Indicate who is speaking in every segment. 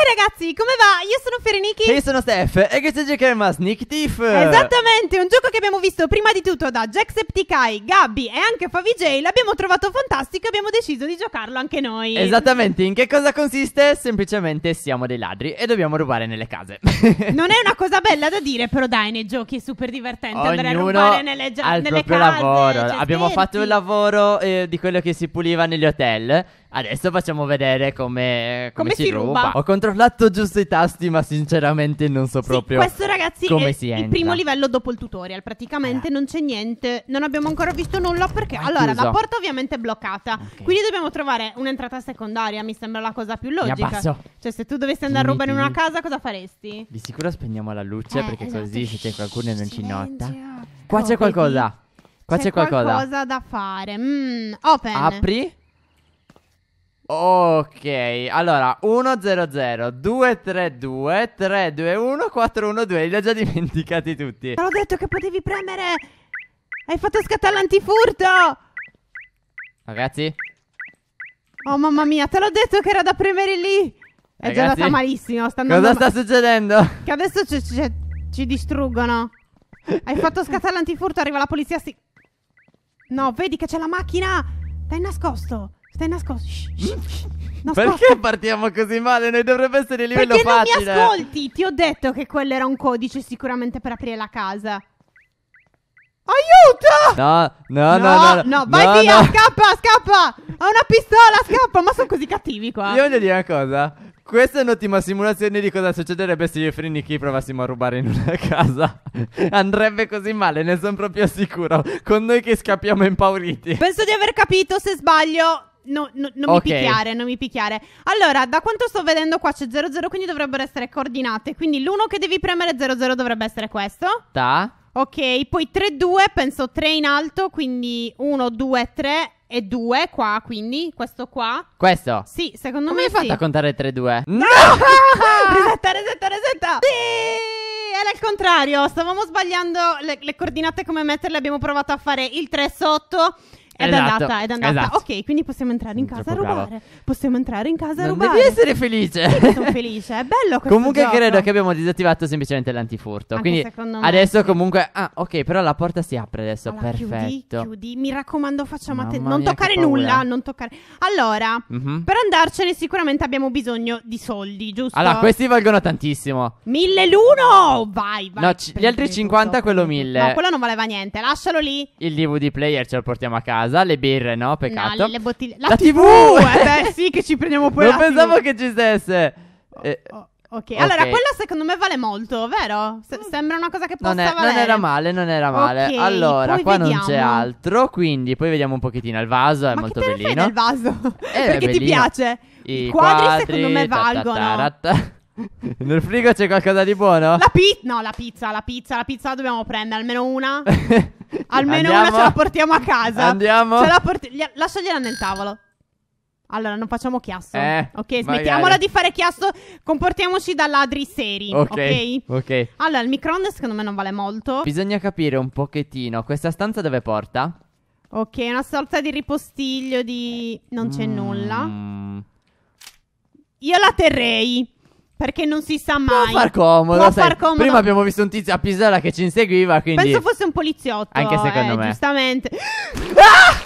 Speaker 1: Ehi ragazzi, come va? Io sono Fereniki E io sono Steph
Speaker 2: E questo giocheremo a Sneak Thief Esattamente,
Speaker 1: un gioco che abbiamo visto prima di tutto da Jacksepticeye, Gabby e anche FaviJ L'abbiamo trovato fantastico e abbiamo deciso di giocarlo anche noi Esattamente,
Speaker 2: in che cosa consiste? Semplicemente siamo dei ladri e dobbiamo rubare nelle case
Speaker 1: Non è una cosa bella da dire, però dai, nei giochi è super divertente Ognuno andare a rubare nelle, gio- nelle case lavoro.
Speaker 2: Cioè, abbiamo scherzi. fatto il lavoro eh, di quello che si puliva negli hotel Adesso facciamo vedere come, come, come si, si ruba. ruba. Ho controllato giusto i tasti, ma sinceramente non so sì, proprio questo, ragazzi, come è si entra. Il primo
Speaker 1: livello dopo il tutorial, praticamente allora. non c'è niente, non abbiamo ancora visto nulla perché Hai allora chiuso. la porta ovviamente è bloccata. Okay. Quindi dobbiamo trovare un'entrata secondaria, mi sembra la cosa più logica. Cioè se tu dovessi andare a rubare in una casa cosa faresti?
Speaker 2: Di sicuro spegniamo la luce eh, perché esatto. così se c'è qualcuno non ci nota. Ecco, Qua oh, c'è qualcosa. Qua c'è, c'è qualcosa. qualcosa
Speaker 1: da fare. Mm, open. Apri.
Speaker 2: Ok, allora 1 2 2 2 3 3 100 232 321 412 Li ho già dimenticati tutti. Te l'ho detto
Speaker 1: che potevi premere. Hai fatto scattare l'antifurto. Ragazzi. Oh mamma mia, te l'ho detto che era da premere lì. È Ragazzi, già andata malissimo. Sta cosa sta ma... succedendo? Che adesso ci, ci, ci distruggono. Hai fatto scattare l'antifurto, arriva la polizia. Si... No, vedi che c'è la macchina. Dai, nascosto. Stai nascosto. Shh, shh, mm? shh. Nascosto. Perché
Speaker 2: partiamo così male? Noi dovrebbe essere il livello Perché facile. non mi ascolti?
Speaker 1: Ti ho detto che quello era un codice sicuramente per aprire la casa. Aiuto!
Speaker 2: No, no, no, no, no, no vai no, via, no.
Speaker 1: scappa, scappa! Ho una pistola, scappa! Ma sono così cattivi qua.
Speaker 2: Io voglio dire una cosa. Questa è un'ottima simulazione di cosa succederebbe se io e Frinichi provassimo a rubare in una casa. Andrebbe così male, ne sono proprio sicuro. Con noi che scappiamo impauriti.
Speaker 1: Penso di aver capito, se sbaglio. No, no, non okay. mi picchiare, non mi picchiare. Allora, da quanto sto vedendo qua c'è 00, quindi dovrebbero essere coordinate. Quindi l'uno che devi premere 00 dovrebbe essere questo. Da. Ok, poi 3, 2, penso 3 in alto, quindi 1, 2, 3 e 2 qua, quindi questo qua.
Speaker 2: Questo? Sì,
Speaker 1: secondo Come me Come hai sì. fatto a
Speaker 2: contare 3, 2? No!
Speaker 1: resetta, resetta, resetta! Sì! era il contrario, stavamo sbagliando le, le coordinate come metterle, abbiamo provato a fare il 3 sotto ed esatto. è andata, è andata. Esatto. Ok, quindi possiamo entrare in casa a rubare. Bravo. Possiamo entrare in casa a non rubare. Devi essere felice. Sì, sono felice. È bello questo Comunque gioco. credo che
Speaker 2: abbiamo disattivato semplicemente l'antifurto. Anche quindi adesso me. comunque ah, ok, però la porta si apre adesso, allora, perfetto. Chiudi,
Speaker 1: chiudi. Mi raccomando, facciamo attenzione, non toccare nulla, non toccare. Allora, mm-hmm. per andarcene sicuramente abbiamo bisogno di soldi, giusto? Allora, questi
Speaker 2: valgono tantissimo.
Speaker 1: 1000 l'uno! Vai, vai.
Speaker 2: No, c- gli altri 50 tutto. quello 1000. No, quello
Speaker 1: non valeva niente, lascialo lì.
Speaker 2: Il DVD player ce lo portiamo a casa casa, le birre no, peccato. No, le bottiglie... La, La TV! TV! eh, beh, sì,
Speaker 1: che ci prendiamo poi Non la pensavo
Speaker 2: TV. che ci stesse. Oh, eh,
Speaker 1: Oh, ok, allora Ok. quella secondo me vale molto, vero? Se- mm. sembra una cosa che possa non, è- valere. non era
Speaker 2: male, non era male. Ok, allora, poi qua non c'è altro, quindi poi vediamo un pochettino il vaso, è Ma molto che te ne fai bellino. del
Speaker 1: vaso? Perché ti piace?
Speaker 2: I quadri, secondo me valgono. taratata. Nel frigo c'è qualcosa di buono? La
Speaker 1: pizza, no, la pizza, la pizza, la pizza la dobbiamo prendere, almeno una. almeno Andiamo? una ce la portiamo a casa. Andiamo. Ce la porti- Lasciagliela nel tavolo. Allora, non facciamo chiasso. Eh, ok, smettiamola magari. di fare chiasso. Comportiamoci da ladri seri. Okay, ok. Ok. Allora, il microonde secondo me non vale molto. Bisogna
Speaker 2: capire un pochettino. Questa stanza dove porta?
Speaker 1: Ok, una sorta di ripostiglio di... Non c'è mm. nulla. Io la terrei. Perché non si sa mai. Può far comodo. Può sai, far comodo. Prima abbiamo
Speaker 2: visto un tizio a Pistola che ci inseguiva, quindi... Penso fosse
Speaker 1: un poliziotto. Anche eh, secondo eh, me. Giustamente. Ah!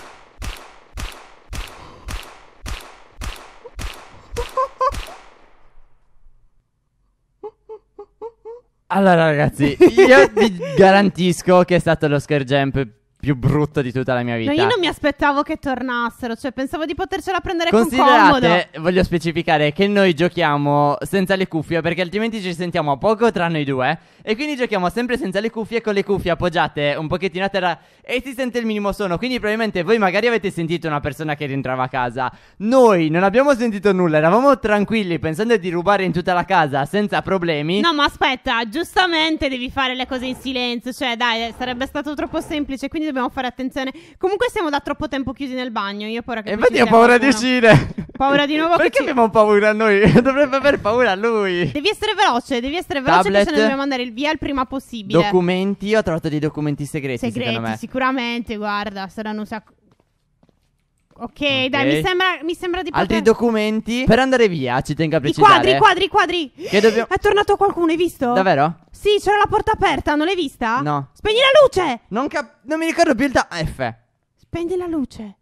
Speaker 2: Allora ragazzi, io vi garantisco che è stato lo scare jump più brutta di tutta la mia vita. No, io non mi
Speaker 1: aspettavo che tornassero, cioè pensavo di potercela prendere Considerate,
Speaker 2: con voglio specificare che noi giochiamo senza le cuffie perché altrimenti ci sentiamo a poco tra noi due e quindi giochiamo sempre senza le cuffie con le cuffie appoggiate un pochettino a terra e si sente il minimo suono, quindi probabilmente voi magari avete sentito una persona che rientrava a casa. Noi non abbiamo sentito nulla, eravamo tranquilli pensando di rubare in tutta la casa senza problemi. No,
Speaker 1: ma aspetta, giustamente devi fare le cose in silenzio, cioè dai, sarebbe stato troppo semplice, quindi dobbiamo fare attenzione. Comunque siamo da troppo tempo chiusi nel bagno. Io ho paura che. E infatti ho paura di
Speaker 2: uscire. Paura di nuovo. Perché ci... abbiamo paura noi? Dovrebbe aver paura lui.
Speaker 1: Devi essere veloce, devi essere veloce. Tablet, perché dobbiamo andare il via il prima possibile.
Speaker 2: Documenti, io ho trovato dei documenti segreti. Segreti,
Speaker 1: sicuramente, guarda, saranno un sacco. Ok, dai, mi sembra, mi sembra di poter... Altri
Speaker 2: documenti per andare via, ci tengo a precisare. I quadri, i quadri,
Speaker 1: i quadri. Che dobbiamo... È tornato qualcuno, hai visto? Davvero? Sì, c'era la porta aperta, non l'hai vista? No. Spegni la luce! Non, cap- non mi ricordo più il ta... Ah, F. Spegni la luce.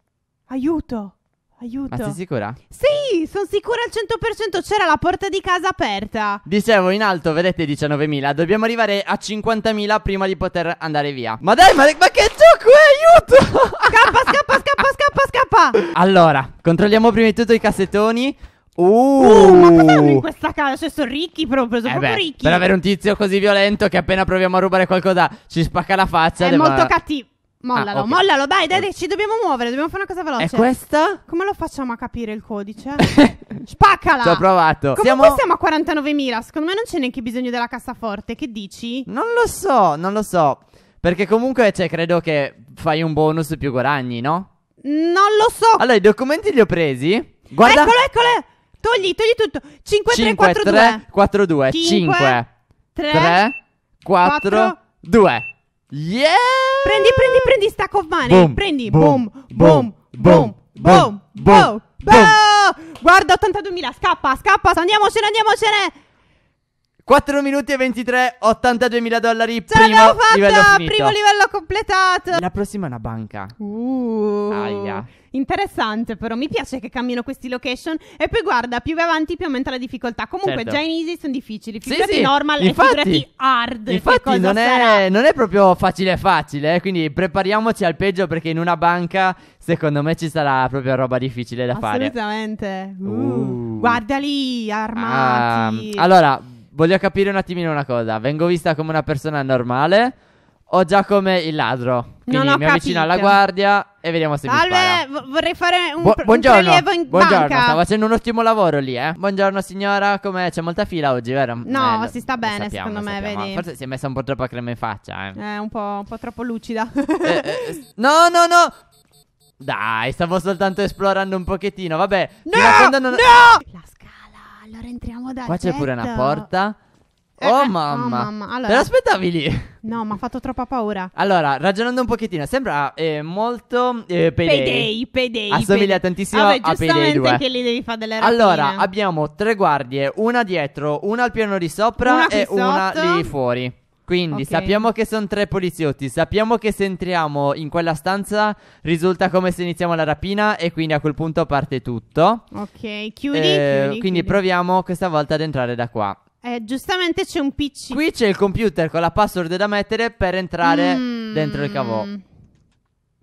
Speaker 1: Aiuto. Aiuto. Ma sei sicura? Sì, sono sicura al 100%. C'era la porta di casa aperta.
Speaker 2: Dicevo, in alto vedete 19.000. Dobbiamo arrivare a 50.000 prima di poter andare via. Ma dai, ma,
Speaker 1: ma che gioco aiuto! Scappa, scappa, scappa, scappa,
Speaker 2: scappa! Allora, controlliamo prima di tutto i cassettoni. Uh, uh, ma cosa hanno in
Speaker 1: questa casa? Cioè, sono ricchi proprio, sono eh proprio beh, ricchi. Per avere un
Speaker 2: tizio così violento che appena proviamo a rubare qualcosa ci spacca la faccia. È deve... molto
Speaker 1: cattivo. Mollalo, ah, okay. mollalo, dai, dai, eh. dai, ci dobbiamo muovere, dobbiamo fare una cosa veloce. E questa? Come lo facciamo a capire il codice? Spaccala! Ci ho
Speaker 2: provato. Comunque
Speaker 1: siamo... siamo a 49.000, secondo me non c'è neanche bisogno della cassaforte, che dici? Non lo so, non lo so.
Speaker 2: Perché comunque, cioè, credo che fai un bonus più guadagni, no?
Speaker 1: Non lo so.
Speaker 2: Allora, i documenti li ho presi. Guarda. Eccolo,
Speaker 1: eccolo. Togli, togli tutto. 5, 5 3, 4, 3,
Speaker 2: 4, 2. 5,
Speaker 1: 3, 3
Speaker 2: 4, 4, 2.
Speaker 1: Yeah! Prendi, prendi, prendi, stack of money. Boom, prendi, boom, boom, boom, boom, boom, boom, boom, boom. Guarda, 82.000, scappa, scappa, andiamocene, andiamocene. 4 minuti e 23, 82 mila dollari. Ce primo l'abbiamo fatta! Livello primo livello completato. La
Speaker 2: prossima è una banca.
Speaker 1: Uh, Aia. Interessante, però mi piace che cambiano questi location. E poi guarda, più vai avanti, più aumenta la difficoltà. Comunque, Certo. già in easy sono difficili. Figurati sì. normal Infatti. e figurati hard. che Infatti cosa non
Speaker 2: sarà. è, non è proprio facile facile, eh, quindi prepariamoci al peggio perché in una banca secondo me ci sarà proprio roba difficile da fare.
Speaker 1: Assolutamente. Uh,
Speaker 2: Uh.
Speaker 1: Guarda lì, Ah, armati. allora,
Speaker 2: voglio capire un attimino una cosa. Vengo vista come una persona normale o già come il ladro? Quindi non mi avvicino capito. alla guardia e vediamo se Salve, mi spara.
Speaker 1: Salve, vorrei fare un, Bu- pr- buongiorno. un prelievo in buongiorno, banca. stavo
Speaker 2: facendo un ottimo lavoro lì, eh. Buongiorno signora, come c'è molta fila oggi, vero? No, eh, si sta bene sappiamo, secondo me, vedi. Forse si è messa un po' troppa crema in faccia, eh.
Speaker 1: Eh, un po', un po troppo lucida. eh, eh, no, no, no.
Speaker 2: Dai, stavo soltanto esplorando un pochettino, vabbè. No,
Speaker 1: non... no! La allora entriamo da Qua c'è pure una porta.
Speaker 2: Eh, oh, eh, oh mamma. oh, mamma. Allora, Te l'aspettavi lì?
Speaker 1: No, mi ha fatto troppa paura.
Speaker 2: Allora, ragionando un pochettino, sembra eh, molto eh, Payday. Payday,
Speaker 1: Payday. Assomiglia payday. tantissimo Vabbè, a Payday 2. che lì devi fare delle rapine. Allora,
Speaker 2: abbiamo tre guardie, una dietro, una al piano di sopra una e sotto. una lì fuori. Quindi okay. sappiamo che sono tre poliziotti, sappiamo che se entriamo in quella stanza risulta come se iniziamo la rapina e quindi a quel punto parte tutto.
Speaker 1: Ok, chiudi. Eh, chiudi quindi chiudi.
Speaker 2: proviamo questa volta ad entrare da qua. Eh, giustamente c'è un PC. Qui c'è il computer con la password da mettere per entrare mm. dentro il cavò.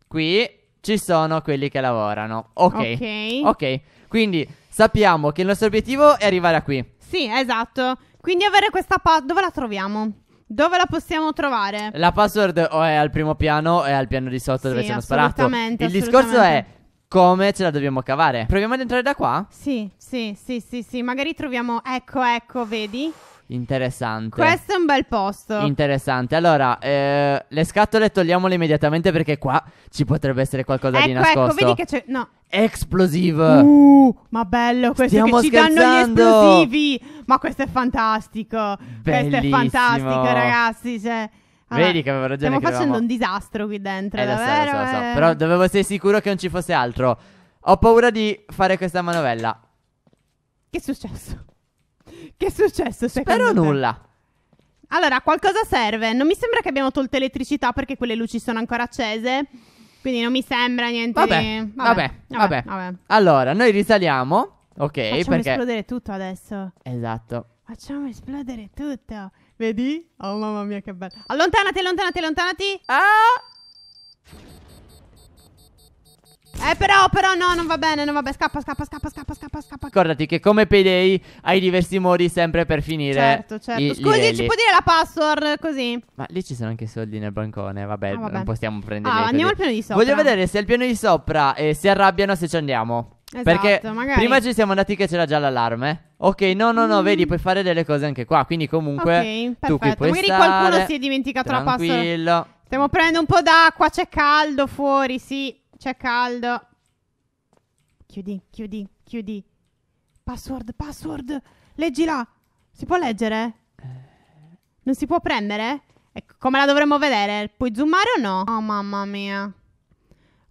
Speaker 2: Qui ci sono quelli che lavorano. Ok. Ok. Quindi sappiamo che il nostro obiettivo è arrivare a qui.
Speaker 1: Sì, esatto. Quindi avere questa password... Dove la troviamo? Dove la possiamo trovare?
Speaker 2: La password o è al primo piano o è al piano di sotto dove ci hanno sparato. Assolutamente. Il discorso è come ce la dobbiamo cavare. Proviamo ad entrare da qua?
Speaker 1: Sì, sì, sì, sì, sì. Magari troviamo. Ecco, ecco, vedi.
Speaker 2: Interessante. Questo
Speaker 1: è un bel posto.
Speaker 2: Interessante. Allora, eh, le scatole togliamole immediatamente perché qua ci potrebbe essere qualcosa ecco, di ecco, nascosto. Ecco, vedi che c'è... No. Explosive.
Speaker 1: Uh, ma bello questo Stiamo che ci danno gli esplosivi. Ma questo è fantastico. Bellissimo. Questo è fantastico, ragazzi, cioè... Allora, Vedi che avevo ragione. Stiamo facendo avevamo... un disastro qui dentro. Eh, davvero, lo so, lo so, lo so. Eh. Però
Speaker 2: dovevo essere sicuro che non ci fosse altro. Ho paura di fare questa manovella.
Speaker 1: Che è successo? Che è successo? Spero te? nulla. Allora, qualcosa serve. Non mi sembra che abbiamo tolto elettricità perché quelle luci sono ancora accese. Quindi non mi sembra niente. Vabbè, di... vabbè, vabbè, vabbè.
Speaker 2: vabbè. Allora, noi risaliamo. Ok, Facciamo perché... esplodere
Speaker 1: tutto adesso.
Speaker 2: Esatto.
Speaker 1: Facciamo esplodere tutto. Vedi? Oh mamma mia che bello. Allontanati, allontanati, allontanati. Ah! Eh, però, però, no, non va bene, non va bene. Scappa, scappa, scappa, scappa, scappa, scappa.
Speaker 2: Ricordati che come payday hai diversi modi sempre per finire. Certo, certo. Scusi, livelli. ci può dire
Speaker 1: la password così?
Speaker 2: Ma lì ci sono anche i soldi nel bancone. Vabbè, ah, vabbè. non possiamo prendere. Ah, andiamo al piano di sopra. Voglio vedere se al piano di sopra eh, si arrabbiano se ci andiamo. Esatto, Perché magari. prima ci siamo andati che c'era già l'allarme. Ok, no, no, no, mm. vedi, puoi fare delle cose anche qua. Quindi, comunque, okay, tu qui puoi Magari stare, qualcuno si è
Speaker 1: dimenticato la password. Tranquillo. Stiamo prendendo un po' d'acqua, c'è caldo fuori, sì c'è caldo. Chiudi, chiudi, chiudi. Password, password. Leggila. Si può leggere? Eh. Non si può prendere? Ecco, come la dovremmo vedere? Puoi zoomare o no? Oh, mamma mia.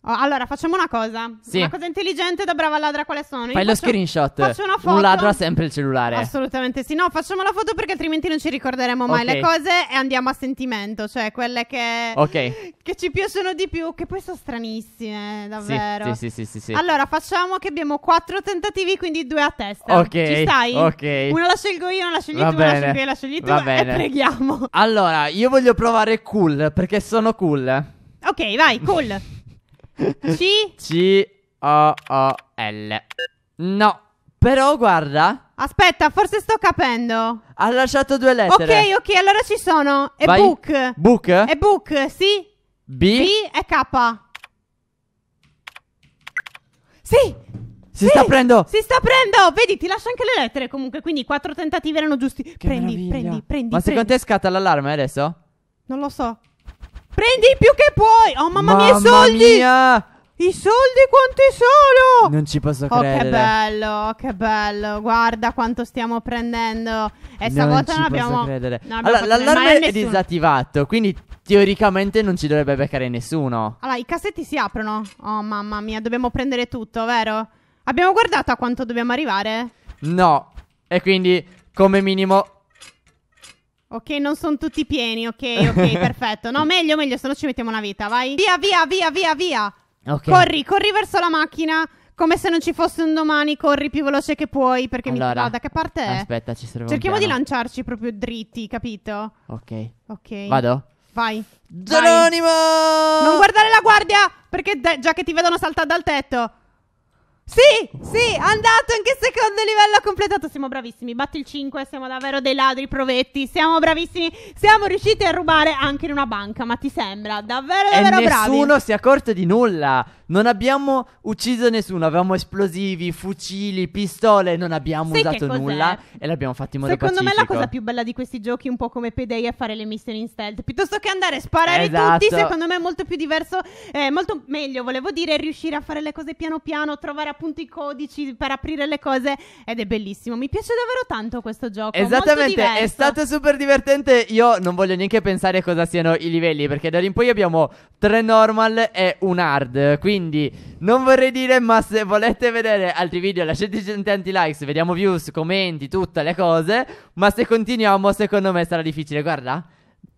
Speaker 1: Oh, allora, facciamo una cosa. Sì. Una cosa intelligente da brava ladra quale sono? Io Fai faccio, lo screenshot.
Speaker 2: Faccio una foto. Un ladro ha sempre il cellulare.
Speaker 1: Assolutamente sì. No, facciamo la foto perché altrimenti non ci ricorderemo mai okay. le cose e andiamo a sentimento, cioè quelle che,
Speaker 2: okay.
Speaker 1: che ci piacciono di più, che poi sono stranissime, eh, davvero. Sì, sì, sì, sì, sì, sì. Allora, facciamo che abbiamo quattro tentativi, quindi due a testa. Ok. Ci stai? Ok. Una la scelgo io, una la scegli Va tu, bene. una la scegli io, la scegli Va tu bene. preghiamo.
Speaker 2: Allora, io voglio provare cool perché sono cool.
Speaker 1: Ok, vai, cool.
Speaker 2: C. C-O-O-L. No. Però guarda.
Speaker 1: Aspetta, forse sto capendo.
Speaker 2: Ha lasciato due lettere.
Speaker 1: Ok, ok, allora ci sono. E Vai. book.
Speaker 2: Book? E
Speaker 1: book, sì. B. B e K. Sì. Si sì. sta aprendo. Si sta aprendo. Vedi, ti lascio anche le lettere comunque, quindi quattro tentativi erano giusti. Che prendi, meraviglia. prendi, prendi. Ma prendi. secondo
Speaker 2: te scatta l'allarme adesso?
Speaker 1: Non lo so. Prendi il più che puoi. Oh, mamma, mia, i soldi. mia! I soldi quanti sono?
Speaker 2: Non ci posso Oh, che
Speaker 1: bello, che bello. Guarda quanto stiamo prendendo. E stavolta non stavolta ci non abbiamo. posso credere. non abbiamo Allora, l'allarme è
Speaker 2: disattivato, quindi teoricamente non ci dovrebbe beccare nessuno.
Speaker 1: Allora, i cassetti si aprono. Oh, mamma mia, dobbiamo prendere tutto, vero? Abbiamo guardato a quanto dobbiamo arrivare?
Speaker 2: No. E quindi, come minimo,
Speaker 1: Ok, non sono tutti pieni, ok, ok, perfetto. No, meglio, meglio, se no ci mettiamo una vita, vai. Via, via, via, via, via. Okay. Corri, corri verso la macchina. Come se non ci fosse un domani, corri più veloce che puoi. Perché allora, mi guarda da che parte è.
Speaker 2: Aspetta, ci serve. Cerchiamo di
Speaker 1: lanciarci proprio dritti, capito? Ok. Ok. Vado. Vai. Geronimo! Vai. Non guardare la guardia! Perché de- già che ti vedono saltare dal tetto. Sì, sì, andato anche secondo livello completato. Siamo bravissimi. Batti il 5, siamo davvero dei ladri provetti. Siamo bravissimi. Siamo riusciti a rubare anche in una banca, ma ti sembra davvero davvero e bravi. nessuno si
Speaker 2: è accorto di nulla. Non abbiamo ucciso nessuno, avevamo esplosivi, fucili, pistole, non abbiamo Sai usato nulla e l'abbiamo fatto in modo Secondo pacifico. Secondo me la cosa più
Speaker 1: bella di questi giochi un po' come Payday è fare le mission in stealth, piuttosto che andare a sparare esatto. tutti, secondo me è molto più diverso, eh, molto meglio, volevo dire, riuscire a fare le cose piano piano, trovare appunto i codici per aprire le cose ed è bellissimo. Mi piace davvero tanto questo gioco. Esattamente, è
Speaker 2: stato super divertente. Io non voglio neanche pensare cosa siano i livelli perché da lì in poi abbiamo tre normal e un hard, quindi quindi non vorrei dire, ma se volete vedere altri video, lasciateci tanti likes, vediamo views, commenti, tutte le cose. Ma se continuiamo, secondo me sarà difficile. Guarda,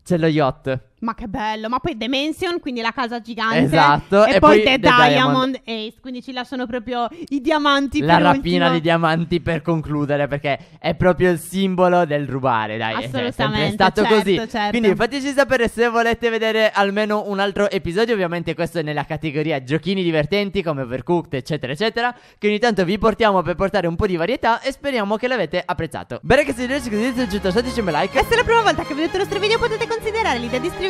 Speaker 2: c'è lo yacht.
Speaker 1: Ma che bello, ma poi Dimension, quindi la casa gigante. Esatto. E, e poi, poi, The, The Diamond, Diamond, Ace, quindi ci lasciano proprio i diamanti. La rapina ultimo. di
Speaker 2: diamanti per concludere, perché è proprio il simbolo del rubare, dai. Assolutamente. È stato certo, così. Certo. Quindi fateci sapere se volete vedere almeno un altro episodio, ovviamente questo è nella categoria giochini divertenti come Overcooked, eccetera, eccetera, che ogni tanto vi portiamo per portare un po' di varietà e speriamo che l'avete apprezzato. Bene che se vi piace,
Speaker 1: condividete, aggiungete, lasciateci un like. E se è la prima volta che vedete il nostro video potete considerare l'idea di iscrivervi